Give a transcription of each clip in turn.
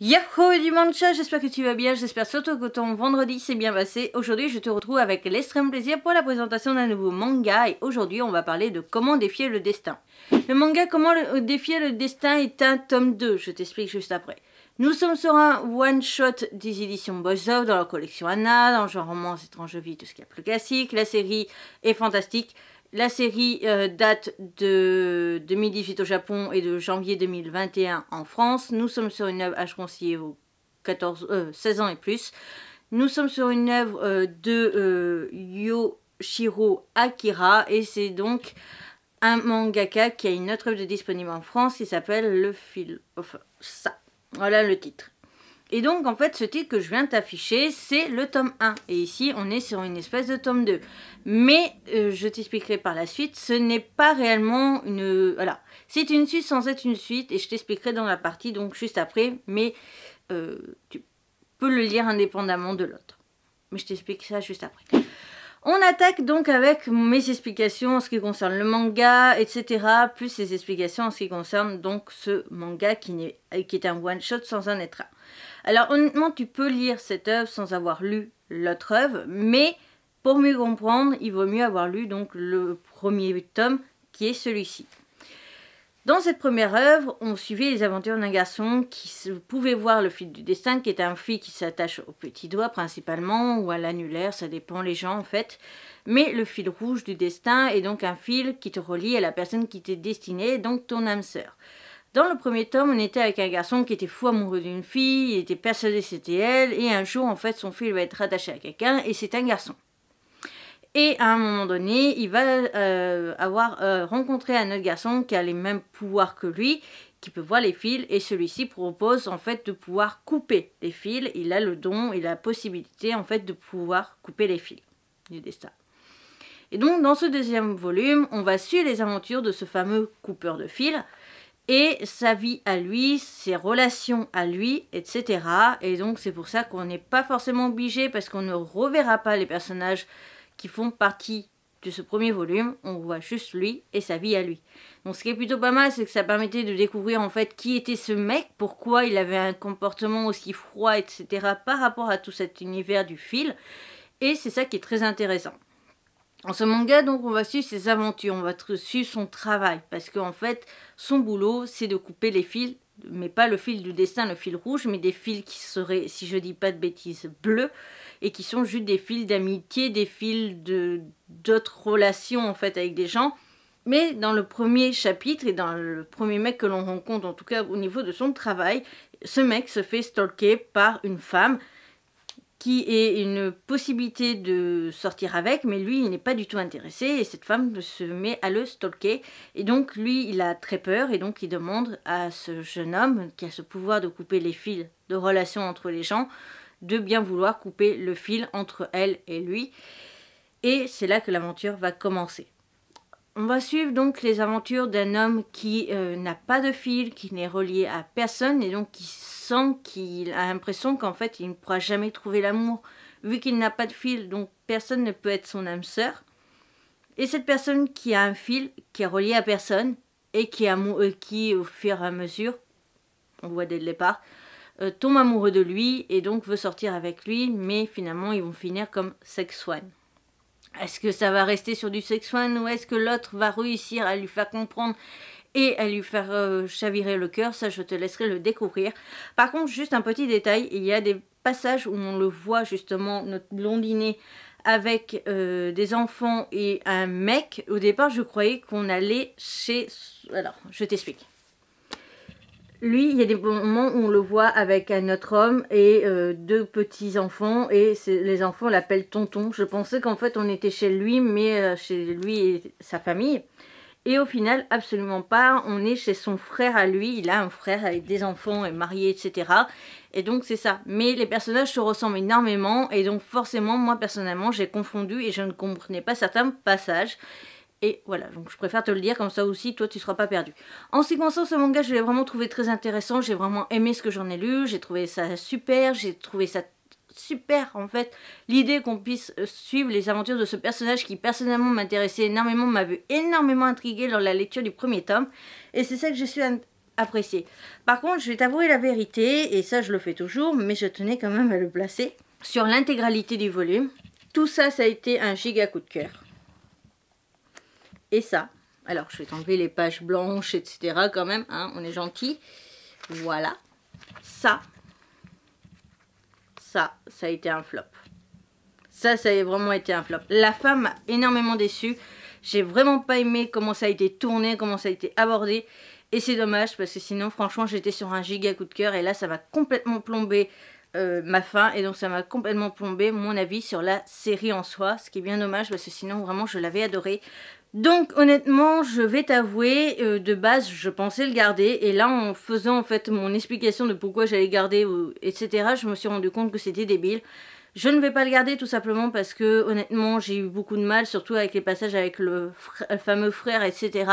Yahoo du mancha, j'espère que tu vas bien, j'espère surtout que ton vendredi s'est bien passé. Aujourd'hui je te retrouve avec l'extrême plaisir pour la présentation d'un nouveau manga et aujourd'hui on va parler de comment défier le destin. Le manga Comment euh, défier le destin est un tome 2, je t'explique juste après. Nous sommes sur un one-shot des éditions Boys of dans la collection Anna, dans le genre romance, étrange vie, tout ce qui est plus classique. La série est fantastique. La série euh, date de 2018 au Japon et de janvier 2021 en France. Nous sommes sur une œuvre, H aux 14, 16 ans et plus. Nous sommes sur une œuvre euh, de euh, Yoshiro Akira et c'est donc un mangaka qui a une autre œuvre disponible en France qui s'appelle Le Fil. Enfin, ça. Voilà le titre. Et donc, en fait, ce titre que je viens de t'afficher, c'est le tome 1. Et ici, on est sur une espèce de tome 2. Mais, euh, je t'expliquerai par la suite, ce n'est pas réellement une... Voilà. C'est une suite sans être une suite, et je t'expliquerai dans la partie, donc juste après. Mais, euh, tu peux le lire indépendamment de l'autre. Mais je t'explique ça juste après. On attaque donc avec mes explications en ce qui concerne le manga, etc. Plus les explications en ce qui concerne donc ce manga qui, euh, est, un one-shot sans un être Alors honnêtement, tu peux lire cette œuvre sans avoir lu l'autre œuvre, mais pour mieux comprendre, il vaut mieux avoir lu donc le premier tome qui est celui-ci. Dans cette première œuvre, on suivait les aventures d'un garçon qui pouvait voir le fil du destin, qui est un fil qui s'attache au petit doigt principalement, ou à l'annulaire, ça dépend les gens en fait. Mais le fil rouge du destin est donc un fil qui te relie à la personne qui t'est destinée, donc ton âme sœur. Dans le premier tome, on était avec un garçon qui était fou amoureux d'une fille, il était persuadé que c'était elle, et un jour, en fait, son fil va être attaché à quelqu'un, et c'est un garçon. Et à un moment donné, il va euh, avoir euh, rencontré un autre garçon qui a les mêmes pouvoirs que lui, qui peut voir les fils, et celui-ci propose en fait de pouvoir couper les fils. Il a le don, il a la possibilité en fait de pouvoir couper les fils du destin. Et donc dans ce deuxième volume, on va suivre les aventures de ce fameux coupeur de fils et sa vie à lui, ses relations à lui, etc. Et donc c'est pour ça qu'on n'est pas forcément obligé parce qu'on ne reverra pas les personnages qui font partie de ce premier volume, on voit juste lui et sa vie à lui. Donc ce qui est plutôt pas mal, c'est que ça permettait de découvrir en fait qui était ce mec, pourquoi il avait un comportement aussi froid, etc. par rapport à tout cet univers du fil. Et c'est ça qui est très intéressant. En ce manga, donc, on va suivre ses aventures, on va suivre son travail, parce qu'en fait, son boulot, c'est de couper les fils, mais pas le fil du destin, le fil rouge, mais des fils qui seraient, si je dis pas de bêtises, bleus, et qui sont juste des fils d'amitié, des fils d'autres relations en fait avec des gens. Mais dans le premier chapitre et dans le premier mec que l'on rencontre, en tout cas au niveau de son travail, ce mec se fait stalker par une femme qui est une possibilité de sortir avec, mais lui, il n'est pas du tout intéressé, et cette femme se met à le stalker. Et donc, lui, il a très peur, et donc il demande à ce jeune homme, qui a ce pouvoir de couper les fils de relations entre les gens, de bien vouloir couper le fil entre elle et lui. Et c'est là que l'aventure va commencer. On va suivre donc les aventures d'un homme qui euh, n'a pas de fil, qui n'est relié à personne et donc qui sent qu'il a l'impression qu'en fait il ne pourra jamais trouver l'amour vu qu'il n'a pas de fil, donc personne ne peut être son âme sœur. Et cette personne qui a un fil, qui est relié à personne et qui, est euh, qui au fur et à mesure, on voit dès le départ, euh, tombe amoureux de lui et donc veut sortir avec lui, mais finalement ils vont finir comme sex one. Est-ce que ça va rester sur du sex one ou est-ce que l'autre va réussir à lui faire comprendre et à lui faire euh, chavirer le cœur Ça, je te laisserai le découvrir. Par contre, juste un petit détail, il y a des passages où on le voit justement, notre blondinet avec euh, des enfants et un mec. Au départ, je croyais qu'on allait chez... Alors, je t'explique lui, il y a des moments où on le voit avec un autre homme et euh, deux petits-enfants, et les enfants l'appellent tonton. Je pensais qu'en fait on était chez lui, mais euh, chez lui et sa famille. Et au final, absolument pas, on est chez son frère à lui, il a un frère avec des enfants, et marié, etc. Et donc c'est ça. Mais les personnages se ressemblent énormément, et donc forcément, moi personnellement, j'ai confondu et je ne comprenais pas certains passages. Et voilà, donc je préfère te le dire, comme ça aussi, toi, tu seras pas perdu. En ce qui concerne ce manga, je l'ai vraiment trouvé très intéressant, j'ai vraiment aimé ce que j'en ai lu, j'ai trouvé ça super, j'ai trouvé ça super en fait l'idée qu'on puisse euh, suivre les aventures de ce personnage qui personnellement m'intéressait énormément, m'a vu énormément intrigué lors de la lecture du premier tome et c'est ça que je suis apprécié. Par contre je vais t'avouer la vérité et ça je le fais toujours mais je tenais quand même à le placer sur l'intégralité du volume. Tout ça ça a été un giga coup de cœur et ça. Alors, je vais t'enlever les pages blanches, etc. quand même, hein, on est gentil. Voilà. Ça, ça, ça a été un flop. Ça, ça a vraiment été un flop. La femme m'a énormément déçue. J'ai vraiment pas aimé comment ça a été tourné, comment ça a été abordé. Et c'est dommage parce que sinon, franchement, j'étais sur un giga coup de cœur. Et là, ça m'a complètement plombé euh, ma fin. Et donc, ça m'a complètement plombé mon avis sur la série en soi. Ce qui est bien dommage parce que sinon, vraiment, je l'avais adoré. Donc honnêtement, je vais t'avouer, euh, de base, je pensais le garder et là en faisant en fait mon explication de pourquoi j'allais garder, etc., je me suis rendu compte que c'était débile. Je ne vais pas le garder tout simplement parce que honnêtement, j'ai eu beaucoup de mal, surtout avec les passages avec le fameux frère, etc.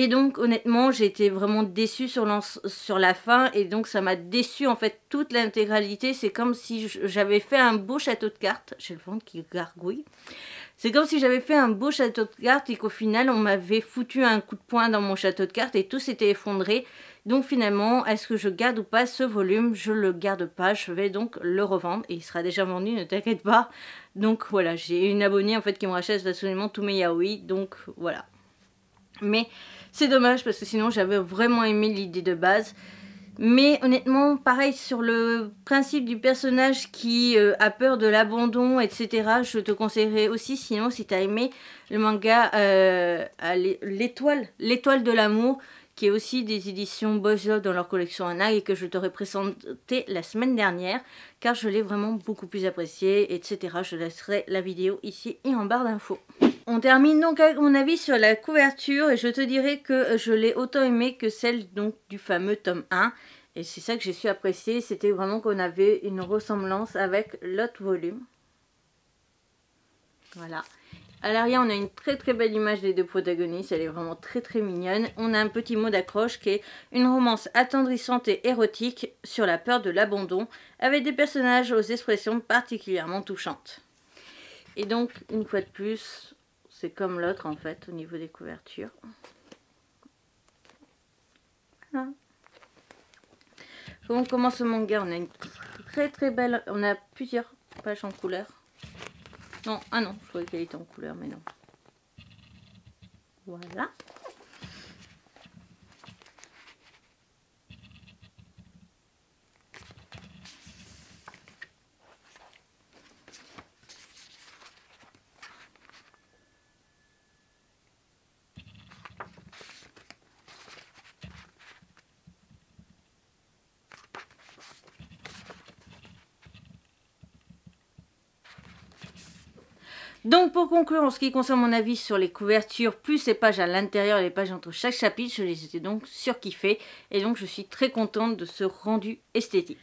Et donc honnêtement, j'ai été vraiment déçue sur, la fin et donc ça m'a déçue en fait toute l'intégralité. C'est comme si j'avais fait un beau château de cartes. J'ai le ventre qui gargouille. C'est comme si j'avais fait un beau château de cartes et qu'au final on m'avait foutu un coup de poing dans mon château de cartes et tout s'était effondré. Donc finalement, est-ce que je garde ou pas ce volume Je le garde pas, je vais donc le revendre et il sera déjà vendu, ne t'inquiète pas. Donc voilà, j'ai une abonnée en fait qui me rachète absolument tous mes yaoi, donc voilà. Mais c'est dommage parce que sinon j'avais vraiment aimé l'idée de base. Mais honnêtement, pareil sur le principe du personnage qui euh, a peur de l'abandon, etc. Je te conseillerais aussi, sinon, si as aimé le manga euh, L'étoile, l'étoile de l'amour, qui est aussi des éditions bozo dans leur collection Anna et que je t'aurais présenté la semaine dernière, car je l'ai vraiment beaucoup plus apprécié, etc. Je laisserai la vidéo ici et en barre d'infos. On termine donc avec mon avis sur la couverture et je te dirai que je l'ai autant aimée que celle donc du fameux tome 1. Et c'est ça que j'ai su apprécier, c'était vraiment qu'on avait une ressemblance avec l'autre volume. Voilà. À l'arrière, on a une très très belle image des deux protagonistes, elle est vraiment très très mignonne. On a un petit mot d'accroche qui est une romance attendrissante et érotique sur la peur de l'abandon, avec des personnages aux expressions particulièrement touchantes. Et donc, une fois de plus, c'est comme l'autre en fait au niveau des couvertures. Voilà. On commence ce manga, on a une très très belle, on a plusieurs pages en couleur. Non, ah non, je croyais qu'elle était en couleur, mais non. Voilà. Donc pour conclure en ce qui concerne mon avis sur les couvertures, plus les pages à l'intérieur et les pages entre chaque chapitre, je les ai donc surkiffées et donc je suis très contente de ce rendu esthétique.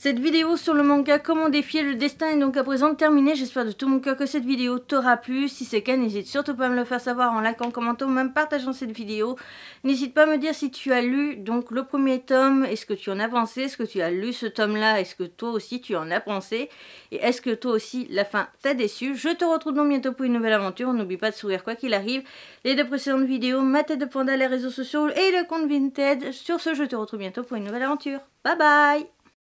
Cette vidéo sur le manga Comment défier le destin est donc à présent terminée. J'espère de tout mon cœur que cette vidéo t'aura plu. Si c'est le cas, n'hésite surtout pas à me le faire savoir en likant, commentant ou même partageant cette vidéo. N'hésite pas à me dire si tu as lu donc le premier tome, est-ce que tu en as pensé, est-ce que tu as lu ce tome-là, est-ce que toi aussi tu en as pensé et est-ce que toi aussi la fin t'a déçu. Je te retrouve donc bientôt pour une nouvelle aventure. N'oublie pas de sourire quoi qu'il arrive. Les deux précédentes vidéos, ma tête de panda, les réseaux sociaux et le compte Vinted. Sur ce, je te retrouve bientôt pour une nouvelle aventure. Bye bye